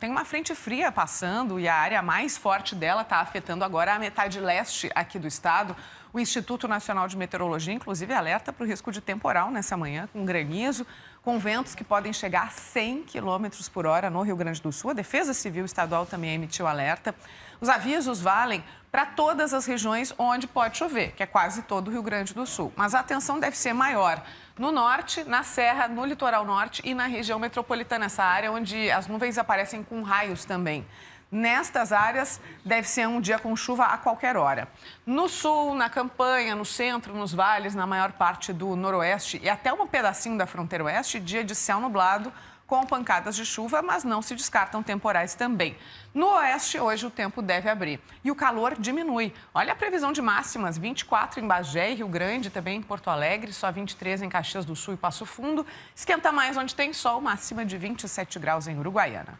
Tem uma frente fria passando e a área mais forte dela está afetando agora a metade leste aqui do estado. O Instituto Nacional de Meteorologia, inclusive, alerta para o risco de temporal nessa manhã, com granizo, com ventos que podem chegar a 100 km por hora no Rio Grande do Sul. A Defesa Civil Estadual também emitiu alerta. Os avisos valem para todas as regiões onde pode chover, que é quase todo o Rio Grande do Sul. Mas a atenção deve ser maior no norte, na serra, no litoral norte e na região metropolitana, essa área onde as nuvens aparecem com raios também. Nestas áreas, deve ser um dia com chuva a qualquer hora. No sul, na campanha, no centro, nos vales, na maior parte do noroeste e até um pedacinho da fronteira oeste, dia de céu nublado com pancadas de chuva, mas não se descartam temporais também. No oeste, hoje o tempo deve abrir e o calor diminui. Olha a previsão de máximas: 24 em Bagé e Rio Grande, também em Porto Alegre, só 23 em Caxias do Sul e Passo Fundo. Esquenta mais onde tem sol, máxima de 27 graus em Uruguaiana.